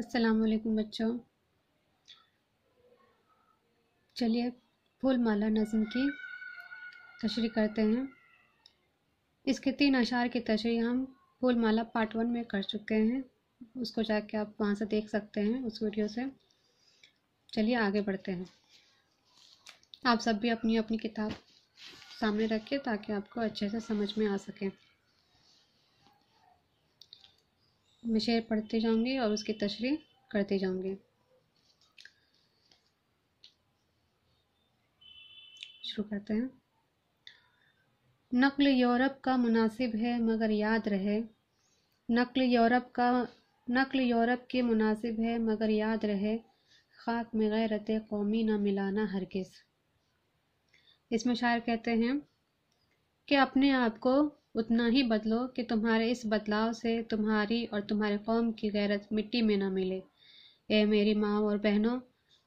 असलकुम बच्चों चलिए फूल माला नज़म की तशरी करते हैं इसके तीन अशार की तशरी हम फूल माला पार्ट वन में कर चुके हैं उसको जाके आप वहाँ से देख सकते हैं उस वीडियो से चलिए आगे बढ़ते हैं आप सब भी अपनी अपनी किताब सामने रखिए ताकि आपको अच्छे से समझ में आ सके मशेर पढ़ते जाऊँगी और उसकी तशरी करते जाऊँगी शुरू करते हैं नकल यूरोप का मुनासिब है मगर याद रहे नकल यूरोप का नकल यूरोप के मुनासिब है मगर याद रहे खाक में गैरत कौमी ना मिलाना हरगिज़ इसमें शायर कहते हैं कि अपने आप को उतना ही बदलो कि तुम्हारे इस बदलाव से तुम्हारी और तुम्हारे कौम की गैरत मिट्टी में न मिले ए मेरी माँ और बहनों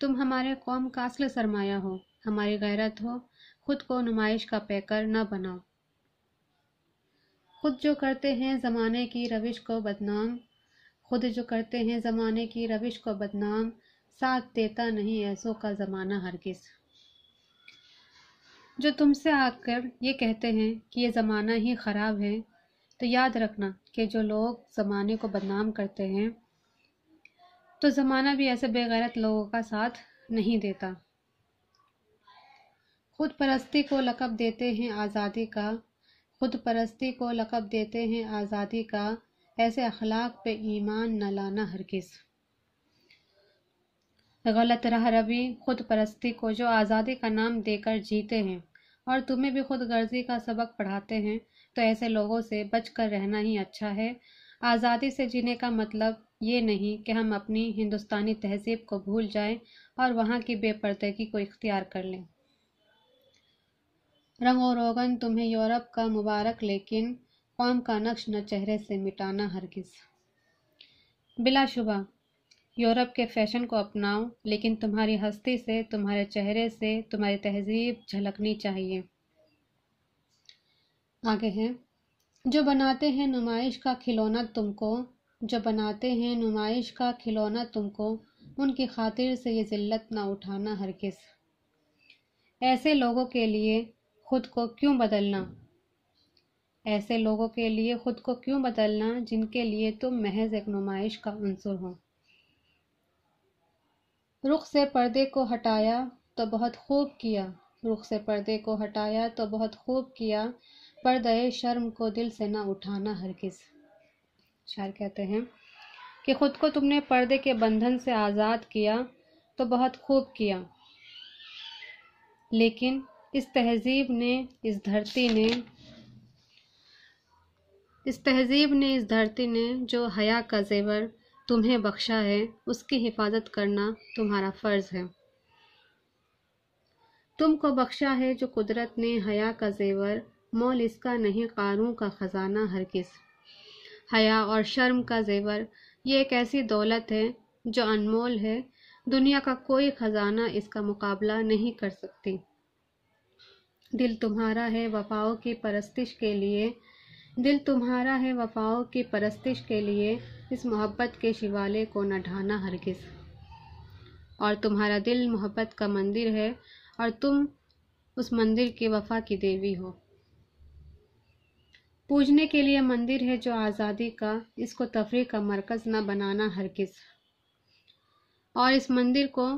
तुम हमारे कौम का असल सरमाया हो हमारी गैरत हो खुद को नुमाइश का पैकर न बनाओ खुद जो करते हैं ज़माने की रविश को बदनाम खुद जो करते हैं ज़माने की रविश को बदनाम साथ देता नहीं ऐसों का ज़माना हरगिज़ जो तुमसे आकर ये कहते हैं कि ये ज़माना ही ख़राब है तो याद रखना कि जो लोग ज़माने को बदनाम करते हैं तो ज़माना भी ऐसे बेगैरत लोगों का साथ नहीं देता खुद परस्ती को लकब देते हैं आज़ादी का खुद परस्ती को लकब देते हैं आज़ादी का ऐसे अखलाक पे ईमान न लाना हरगिज़ गलत राह खुद परस्ती को जो आज़ादी का नाम देकर जीते हैं और तुम्हें भी खुद गर्जी का सबक पढ़ाते हैं तो ऐसे लोगों से बच कर रहना ही अच्छा है आज़ादी से जीने का मतलब ये नहीं कि हम अपनी हिंदुस्तानी तहजीब को भूल जाएं और वहाँ की बेपर्दगी को इख्तियार कर लें रंग और रोगन तुम्हें यूरोप का मुबारक लेकिन कौम का नक्श न चेहरे से मिटाना हरगिज़ बिलाशुबा यूरोप के फैशन को अपनाओ लेकिन तुम्हारी हस्ती से तुम्हारे चेहरे से तुम्हारी तहजीब झलकनी चाहिए आगे हैं जो बनाते हैं नुमाइश का खिलौना तुमको जो बनाते हैं नुमाइश का खिलौना तुमको उनकी खातिर से ये जिल्लत ना उठाना हर किस ऐसे लोगों के लिए खुद को क्यों बदलना ऐसे लोगों के लिए खुद को क्यों बदलना जिनके लिए तुम महज एक नुमाइश का अंसर हो रुख से पर्दे को हटाया तो बहुत खूब किया रुख से पर्दे को हटाया तो बहुत खूब किया पर्दे शर्म को दिल से ना उठाना हर शायर कहते हैं कि ख़ुद को तुमने पर्दे के बंधन से आज़ाद किया तो बहुत खूब किया लेकिन इस तहजीब ने इस धरती ने इस तहजीब ने इस धरती ने जो हया का जेवर तुम्हें बख्शा है उसकी हिफाजत करना तुम्हारा फ़र्ज़ है तुमको बख्शा है जो कुदरत ने हया का जेवर मोल इसका नहीं कारों का ख़जाना हर किस हया और शर्म का जेवर ये एक ऐसी दौलत है जो अनमोल है दुनिया का कोई ख़जाना इसका मुकाबला नहीं कर सकती दिल तुम्हारा है वफाओं की परस्तिश के लिए दिल तुम्हारा है वफाओं की परस्तिश के लिए इस मोहब्बत के शिवाले को न ढाना हरगिज़ और तुम्हारा दिल मोहब्बत का मंदिर है और तुम उस मंदिर के वफा की देवी हो पूजने के लिए मंदिर है जो आज़ादी का इसको तफरी का मरकज़ न बनाना हरगिज़ और इस मंदिर को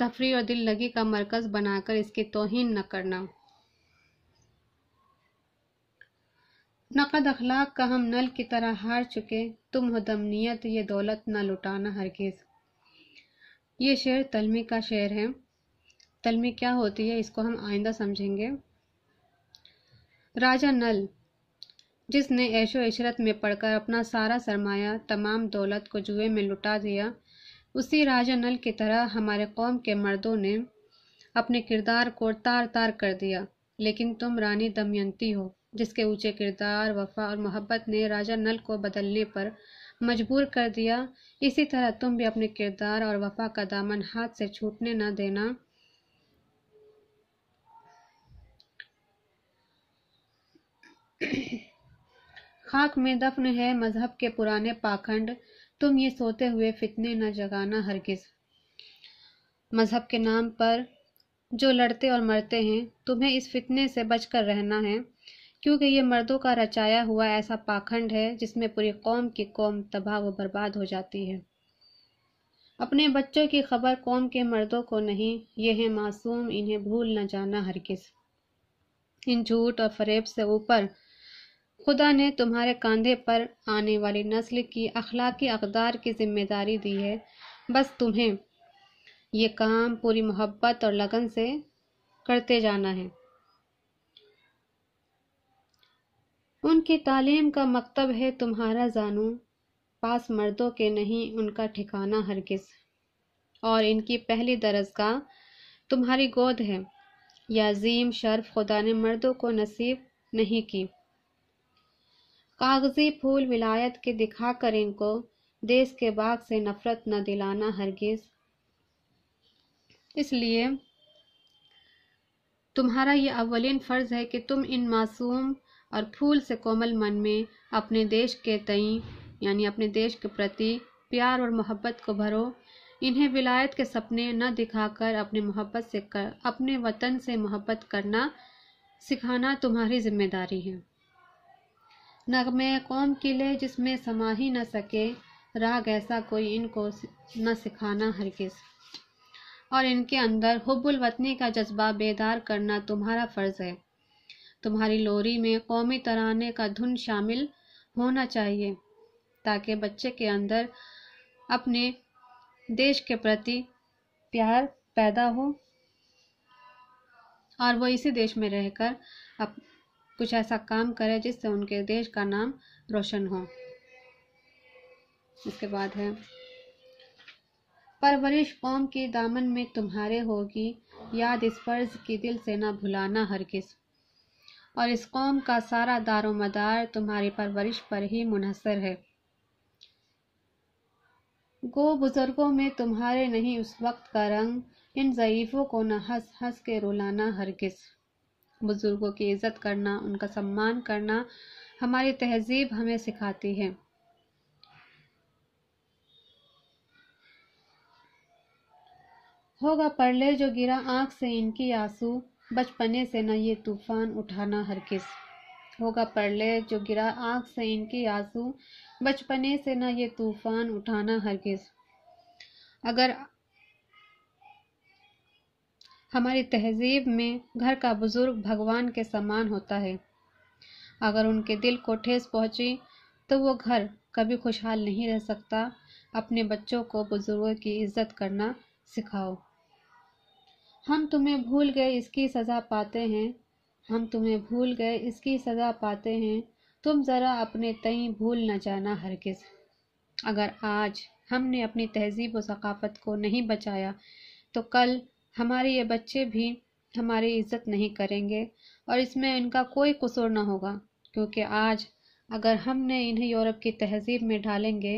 तफरी और दिल लगी का मरकज़ बनाकर इसकी तोहन न करना नकद अखलाक का हम नल की तरह हार चुके तुम हो दमनीत ये दौलत न लुटाना हरगिज ये शेर तलमी का शेर है तलमी क्या होती है इसको हम आइंदा समझेंगे राजा नल जिसने ऐशो इशरत में पढ़कर अपना सारा सरमाया तमाम दौलत को जुए में लुटा दिया उसी राजा नल की तरह हमारे कौम के मर्दों ने अपने किरदार को तार तार कर दिया लेकिन तुम रानी दमयंती हो जिसके ऊंचे किरदार वफा और मोहब्बत ने राजा नल को बदलने पर मजबूर कर दिया इसी तरह तुम भी अपने किरदार और वफा का दामन हाथ से छूटने न देना खाक में दफन है मजहब के पुराने पाखंड तुम ये सोते हुए फितने न जगाना हरगिज मजहब के नाम पर जो लड़ते और मरते हैं तुम्हें इस फितने से बचकर रहना है क्योंकि ये मर्दों का रचाया हुआ ऐसा पाखंड है जिसमें पूरी कौम की कौम तबाह व बर्बाद हो जाती है अपने बच्चों की खबर कौम के मर्दों को नहीं ये है मासूम इन्हें भूल न जाना हरगिज इन झूठ और फरेब से ऊपर खुदा ने तुम्हारे कंधे पर आने वाली नस्ल की अखलाकी अकदार की जिम्मेदारी दी है बस तुम्हें ये काम पूरी मोहब्बत और लगन से करते जाना है उनकी तालीम का मकतब है तुम्हारा जानू पास मर्दों के नहीं उनका ठिकाना हरगिज और इनकी पहली का तुम्हारी गोद है याजीम शर्फ खुदा ने मर्दों को नसीब नहीं की कागजी फूल विलायत के दिखाकर इनको देश के बाग से नफरत न दिलाना हरगिज इसलिए तुम्हारा ये अवलिन फ़र्ज़ है कि तुम इन मासूम और फूल से कोमल मन में अपने देश के तई यानी अपने देश के प्रति प्यार और मोहब्बत को भरो इन्हें विलायत के सपने न दिखाकर अपने मोहब्बत से कर अपने वतन से मोहब्बत करना सिखाना तुम्हारी जिम्मेदारी है नगमे कौम किले जिसमें समा ही न सके राग ऐसा कोई इनको न सिखाना हरगिज़ और इनके अंदर हुबुल वतनी का जज्बा बेदार करना तुम्हारा फ़र्ज़ है तुम्हारी लोरी में कौमी तराने का धुन शामिल होना चाहिए ताकि बच्चे के अंदर अपने देश के प्रति प्यार पैदा हो और वो इसी देश में रहकर अब कुछ ऐसा काम करे जिससे उनके देश का नाम रोशन हो इसके बाद है परवरिश कौम के दामन में तुम्हारे होगी याद इस फर्ज की दिल से ना भुलाना हर किस्म और इस कौम का सारा दारो मदार तुम्हारी परवरिश पर ही मुनहसर है गो बुज़ुर्गों में तुम्हारे नहीं उस वक्त का रंग इन ज़यीफ़ों को न हंस हंस के रुलाना हरगिज़ बुज़ुर्गों की इज़्ज़त करना उनका सम्मान करना हमारी तहजीब हमें सिखाती है होगा पढ़ले जो गिरा आँख से इनकी आंसू बचपने से न ये तूफान उठाना हर किस होगा प्रलय जो गिरा आँख से इनके आंसू बचपने से न ये तूफान उठाना किस अगर हमारी तहजीब में घर का बुजुर्ग भगवान के समान होता है अगर उनके दिल को ठेस पहुंची तो वो घर कभी खुशहाल नहीं रह सकता अपने बच्चों को बुजुर्गों की इज्जत करना सिखाओ हम तुम्हें भूल गए इसकी सज़ा पाते हैं हम तुम्हें भूल गए इसकी सज़ा पाते हैं तुम ज़रा अपने तई भूल न जाना हरगिज़ अगर आज हमने अपनी तहजीब व सकाफ़त को नहीं बचाया तो कल हमारे ये बच्चे भी हमारी इज्जत नहीं करेंगे और इसमें इनका कोई कसूर ना होगा क्योंकि आज अगर हमने इन्हें यूरोप की तहजीब में ढालेंगे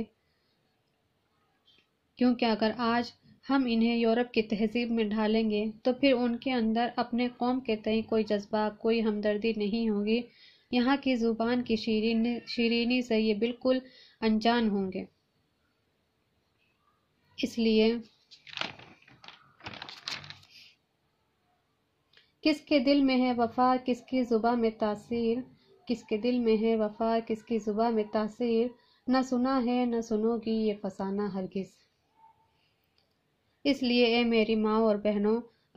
क्योंकि अगर आज हम इन्हें यूरोप की तहजीब में ढालेंगे तो फिर उनके अंदर अपने कौम के तय कोई जज्बा कोई हमदर्दी नहीं होगी यहाँ की ज़ुबान की शीरीन शीरीनी से ये बिल्कुल अनजान होंगे इसलिए किसके दिल में है वफा किसकी ज़ुबा में तासीर किसके दिल में है वफा किसकी ज़ुबा में तासीर न सुना है न सुनोगी ये फसाना हरगिज़ इसलिए ए मेरी माओ और बहनों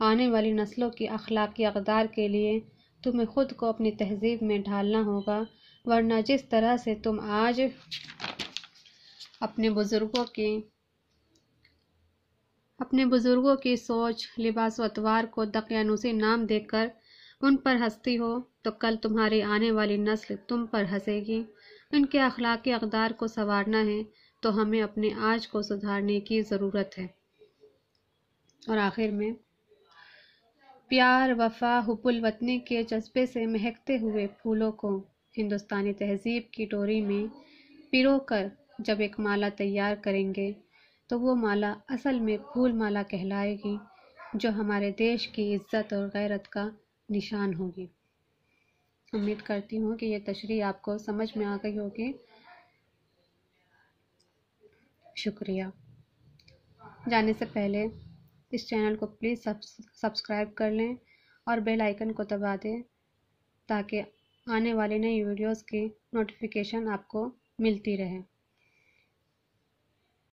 आने वाली नस्लों की अखलाकी अकदार के लिए तुम्हें खुद को अपनी तहजीब में ढालना होगा वरना जिस तरह से तुम आज अपने बुज़ुर्गों की अपने बुज़ुर्गों की सोच लिबास अतवार को दकियानुसी नाम देकर उन पर हंसती हो तो कल तुम्हारी आने वाली नस्ल तुम पर हंसेगी उनके अखलाकी अकदार को संवारना है तो हमें अपने आज को सुधारने की ज़रूरत है और आखिर में प्यार वफा हुपुल वतनी के जज्बे से महकते हुए फूलों को हिंदुस्तानी तहजीब की टोरी में पिरो कर जब एक माला तैयार करेंगे तो वो माला असल में फूल माला कहलाएगी जो हमारे देश की इज्जत और गैरत का निशान होगी उम्मीद करती हूँ कि ये तशरी आपको समझ में आ गई होगी शुक्रिया जाने से पहले इस चैनल को प्लीज़ सब्सक्राइब कर लें और बेल आइकन को दबा दें ताकि आने वाली नई वीडियोस की नोटिफिकेशन आपको मिलती रहे